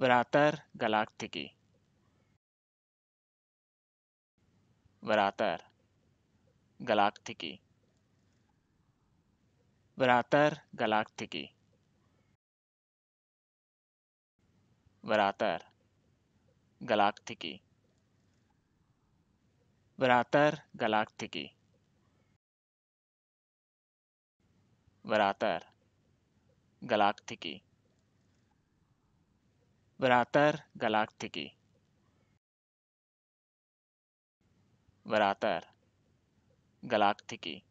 Vratar Galactici. Vratar Galactici. Vratar Galactici. Vratar Galactici. Vratar Galactici. Vratar Galactici. Vratar Galactici. Vratar Galactici.